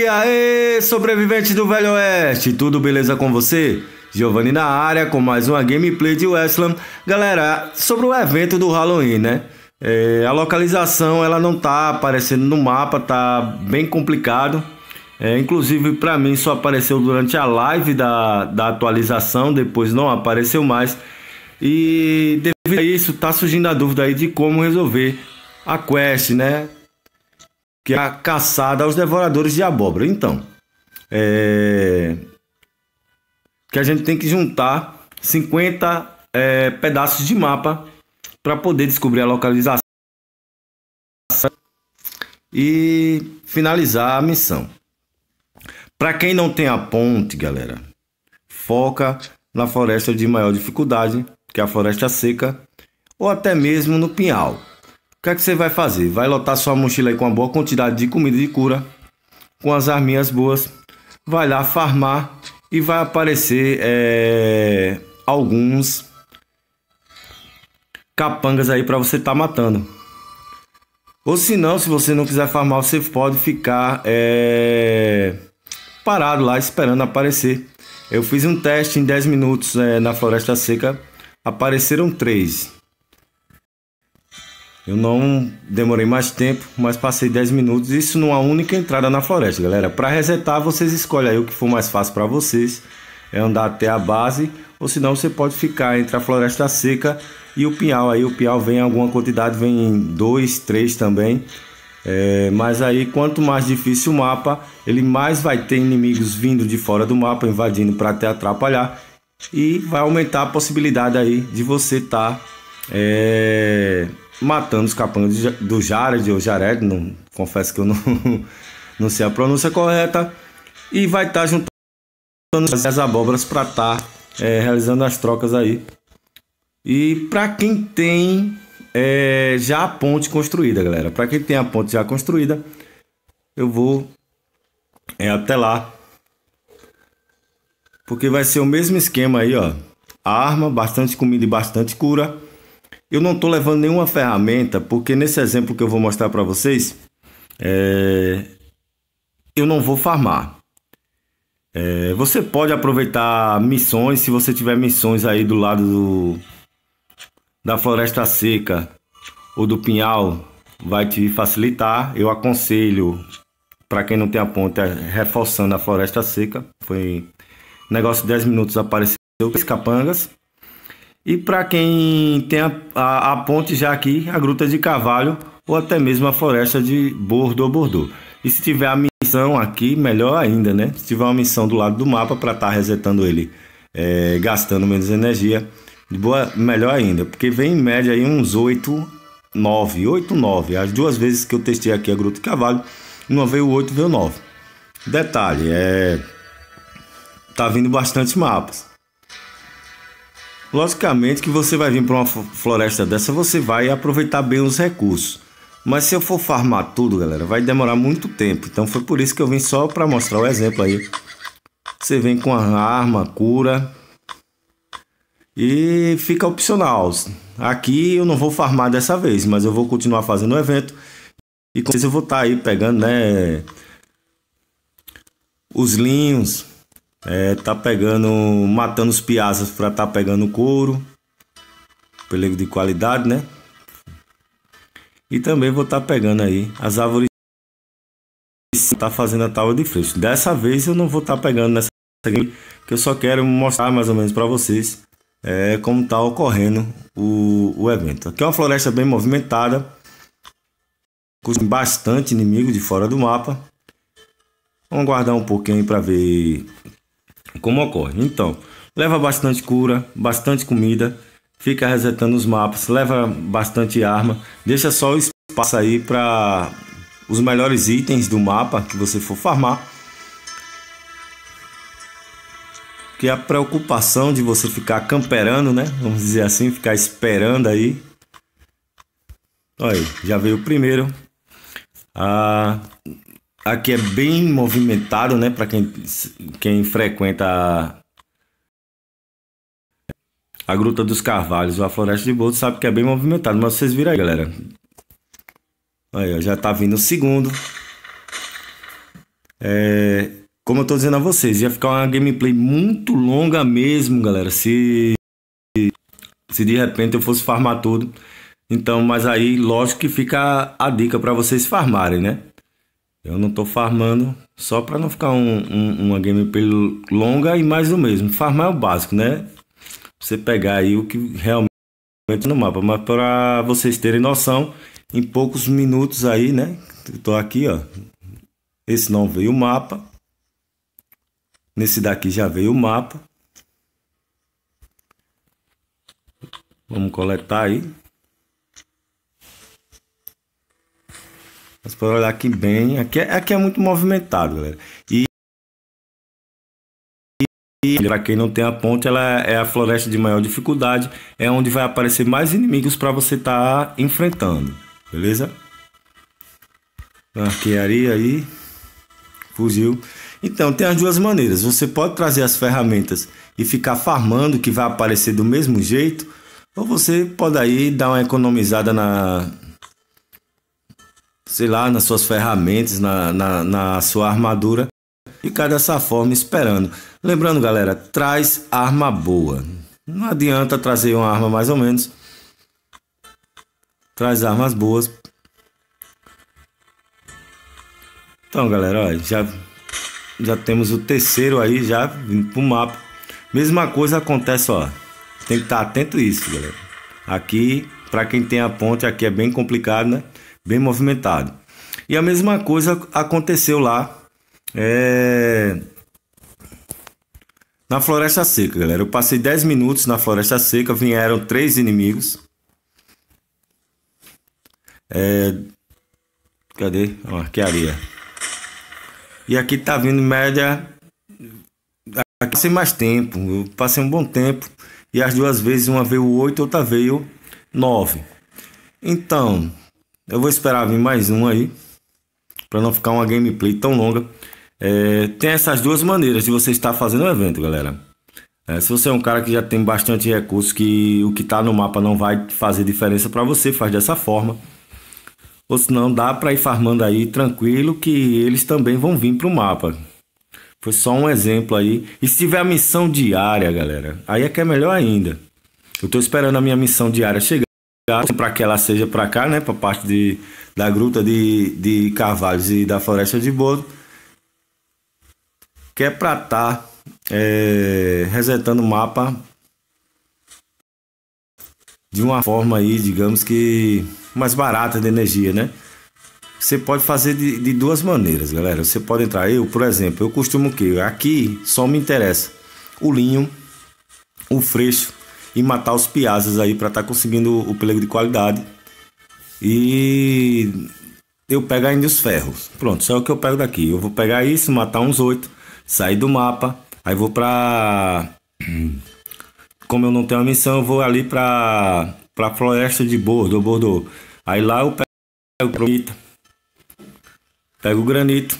E aí, sobrevivente do Velho Oeste, tudo beleza com você? Giovanni na área com mais uma gameplay de Westland. Galera, sobre o evento do Halloween, né? É, a localização ela não tá aparecendo no mapa, tá bem complicado. É, inclusive para mim só apareceu durante a live da, da atualização, depois não apareceu mais. E devido a isso tá surgindo a dúvida aí de como resolver a quest, né? que é a caçada aos devoradores de abóbora. Então, é, que a gente tem que juntar 50 é, pedaços de mapa para poder descobrir a localização e finalizar a missão. Para quem não tem a ponte, galera, foca na floresta de maior dificuldade, que é a floresta seca, ou até mesmo no pinhal. O que é que você vai fazer? Vai lotar sua mochila com uma boa quantidade de comida de cura, com as arminhas boas, vai lá farmar e vai aparecer é, alguns capangas aí para você estar tá matando. Ou se não, se você não quiser farmar, você pode ficar é, parado lá esperando aparecer. Eu fiz um teste em 10 minutos é, na floresta seca, apareceram 3. Eu não demorei mais tempo, mas passei 10 minutos, isso numa única entrada na floresta, galera. Para resetar, vocês escolhem aí o que for mais fácil para vocês, é andar até a base, ou senão você pode ficar entre a floresta seca e o pinhal. Aí o pinhal vem em alguma quantidade, vem em 2, 3 também. É, mas aí quanto mais difícil o mapa, ele mais vai ter inimigos vindo de fora do mapa, invadindo para até atrapalhar. E vai aumentar a possibilidade aí de você estar... Tá, é matando os capangas do Jared ou Jared, não, confesso que eu não, não sei a pronúncia correta, e vai estar tá juntando as abóboras para estar tá, é, realizando as trocas aí. E para quem tem é, já a ponte construída, galera, para quem tem a ponte já construída, eu vou é, até lá, porque vai ser o mesmo esquema aí, ó. Arma, bastante comida e bastante cura eu não estou levando nenhuma ferramenta, porque nesse exemplo que eu vou mostrar para vocês, é, eu não vou farmar. É, você pode aproveitar missões, se você tiver missões aí do lado do, da floresta seca ou do pinhal, vai te facilitar. Eu aconselho, para quem não tem a ponta, reforçando a floresta seca. Foi negócio de 10 minutos, apareceu três capangas e para quem tem a, a, a, ponte já aqui, a Gruta de cavalo ou até mesmo a Floresta de Bordeaux Bordeaux. E se tiver a missão aqui, melhor ainda, né? Se tiver uma missão do lado do mapa para estar tá resetando ele, é, gastando menos energia, boa, melhor ainda, porque vem em média aí uns 8, 9, 8, 9. As duas vezes que eu testei aqui a Gruta de cavalo uma veio 8, veio 9. Detalhe, é tá vindo bastante mapas. Logicamente que você vai vir para uma floresta dessa, você vai aproveitar bem os recursos. Mas se eu for farmar tudo, galera, vai demorar muito tempo. Então foi por isso que eu vim só para mostrar o exemplo aí. Você vem com a arma, cura. E fica opcional. Aqui eu não vou farmar dessa vez, mas eu vou continuar fazendo o evento. E com certeza eu vou estar tá aí pegando, né? Os linhos, é, tá pegando. Matando os piazas pra tá pegando couro. Pelego de qualidade, né? E também vou estar tá pegando aí as árvores. Tá fazendo a tábua de freixo. Dessa vez eu não vou estar tá pegando nessa que eu só quero mostrar mais ou menos para vocês é, como tá ocorrendo o, o evento. Aqui é uma floresta bem movimentada, com bastante inimigo de fora do mapa. Vamos guardar um pouquinho para ver como ocorre? Então, leva bastante cura, bastante comida, fica resetando os mapas, leva bastante arma, deixa só o espaço aí para os melhores itens do mapa que você for farmar. Que é a preocupação de você ficar camperando, né? Vamos dizer assim, ficar esperando aí. Olha aí, já veio o primeiro. Ah, aqui é bem movimentado, né? Para quem, quem frequenta a, a Gruta dos Carvalhos ou a Floresta de Boto sabe que é bem movimentado. Mas vocês viram aí, galera. Aí, já tá vindo o segundo. É, como eu tô dizendo a vocês, ia ficar uma gameplay muito longa mesmo, galera. Se, se de repente eu fosse farmar tudo. Então, mas aí, lógico que fica a dica para vocês farmarem, né? Eu não estou farmando só para não ficar um, um, uma gameplay longa e mais o mesmo. Farmar é o básico, né? Você pegar aí o que realmente no mapa. Mas para vocês terem noção, em poucos minutos aí, né? Estou aqui, ó. Esse não veio o mapa. Nesse daqui já veio o mapa. Vamos coletar aí. for olhar aqui bem, aqui é, aqui é muito movimentado, galera. E, e para quem não tem a ponte, ela é a floresta de maior dificuldade, é onde vai aparecer mais inimigos para você estar tá enfrentando, beleza? Arquearia aí, fuzil. Então, tem as duas maneiras. Você pode trazer as ferramentas e ficar farmando, que vai aparecer do mesmo jeito, ou você pode aí dar uma economizada na, sei lá, nas suas ferramentas, na, na, na sua armadura, ficar dessa forma esperando. Lembrando, galera, traz arma boa. Não adianta trazer uma arma mais ou menos. Traz armas boas. Então, galera, ó, já já temos o terceiro aí já vindo pro mapa. Mesma coisa acontece, ó. Tem que estar atento a isso, galera. Aqui, para quem tem a ponte, aqui é bem complicado, né? bem movimentado. E a mesma coisa aconteceu lá é, na Floresta Seca, galera. Eu passei 10 minutos na Floresta Seca, vieram três inimigos. É, cadê? É a que E aqui tá vindo média. Aqui passei mais tempo, eu passei um bom tempo. E as duas vezes, uma veio 8, outra veio 9. Então, eu vou esperar vir mais um aí. Para não ficar uma gameplay tão longa. É, tem essas duas maneiras de você estar fazendo o evento, galera. É, se você é um cara que já tem bastante recurso, que o que está no mapa não vai fazer diferença para você, faz dessa forma. Ou se não, dá para ir farmando aí tranquilo que eles também vão vir para o mapa. Foi só um exemplo aí. E se tiver a missão diária, galera, aí é que é melhor ainda. Eu estou esperando a minha missão diária chegar. Assim, para que ela seja para cá, né, para parte de, da gruta de, de Carvalhos e da floresta de Bodo, que é para estar tá, é, resetando o mapa de uma forma aí, digamos que mais barata de energia, né? Você pode fazer de, de duas maneiras, galera. Você pode entrar, eu, por exemplo, eu costumo que aqui só me interessa o linho, o freixo e matar os piazas aí para estar tá conseguindo o pelego de qualidade. E eu pego ainda os ferros. Pronto, isso é o que eu pego daqui. Eu vou pegar isso, matar uns oito, sair do mapa, aí vou pra. Como eu não tenho a missão, eu vou ali pra, pra floresta de Bordo, Bordeaux. Aí lá eu pego o granito. Pego o granito.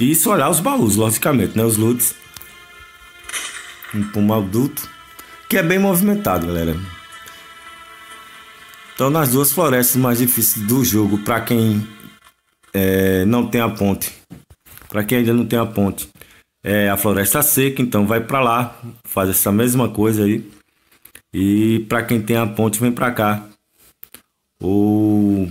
E isso olhar os baús, logicamente, né? Os lutes Um pulmão adulto que é bem movimentado, galera. Então, nas duas florestas mais difíceis do jogo, para quem é, não tem a ponte, para quem ainda não tem a ponte, é a floresta seca. Então, vai para lá, faz essa mesma coisa aí. E para quem tem a ponte, vem para cá. Ou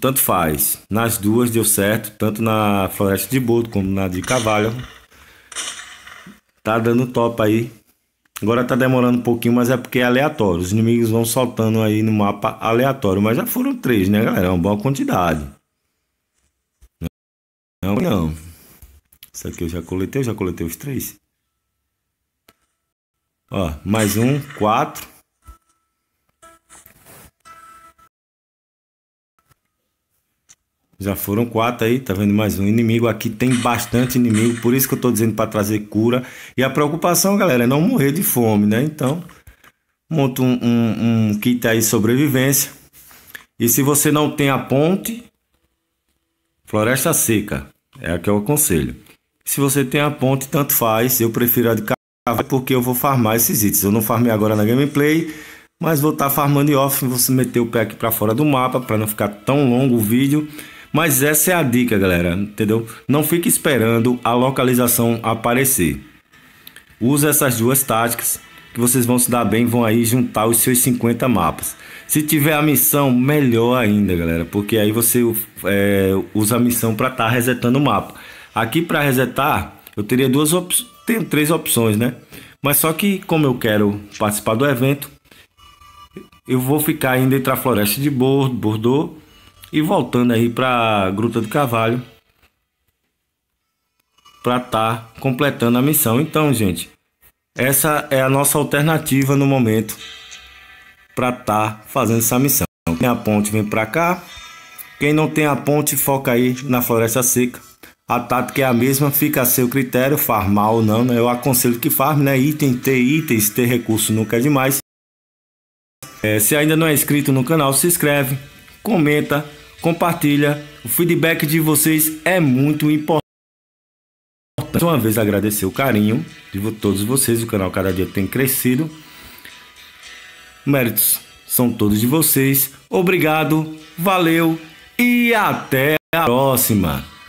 tanto faz. Nas duas deu certo, tanto na floresta de Boto como na de cavalo. Tá dando top aí. Agora tá demorando um pouquinho, mas é porque é aleatório. Os inimigos vão soltando aí no mapa aleatório. Mas já foram três, né, galera? É uma boa quantidade. Não, não. Isso aqui eu já coletei. Eu já coletei os três. Ó, mais um, quatro. Já foram quatro aí, tá vendo mais um inimigo. Aqui tem bastante inimigo, por isso que eu tô dizendo para trazer cura. E a preocupação, galera, é não morrer de fome, né? Então, monta um, um, um kit aí sobrevivência. E se você não tem a ponte, floresta seca, é a que eu é aconselho. Se você tem a ponte, tanto faz. Eu prefiro a de cavalo porque eu vou farmar esses itens. Eu não farmei agora na gameplay, mas vou estar tá farmando off. Você meter o pé aqui para fora do mapa para não ficar tão longo o vídeo. Mas essa é a dica, galera, entendeu? Não fique esperando a localização aparecer. Use essas duas táticas que vocês vão se dar bem, vão aí juntar os seus 50 mapas. Se tiver a missão, melhor ainda, galera, porque aí você é, usa a missão para estar tá resetando o mapa. Aqui para resetar, eu teria duas opções, tenho três opções, né? Mas só que como eu quero participar do evento, eu vou ficar ainda entre a floresta de Bordeaux e voltando aí para Gruta do Cavalo para estar tá completando a missão. Então, gente, essa é a nossa alternativa no momento para estar tá fazendo essa missão. Quem tem a ponte vem para cá. Quem não tem a ponte foca aí na floresta seca. A tática é a mesma, fica a seu critério, farmar ou não, né? Eu aconselho que farme, né? Item, ter itens, ter recurso nunca é demais. É, se ainda não é inscrito no canal, se inscreve, comenta, compartilha. O feedback de vocês é muito importante. Mais uma vez agradecer o carinho de todos vocês. O canal cada dia tem crescido. Méritos são todos de vocês. Obrigado, valeu e até a próxima.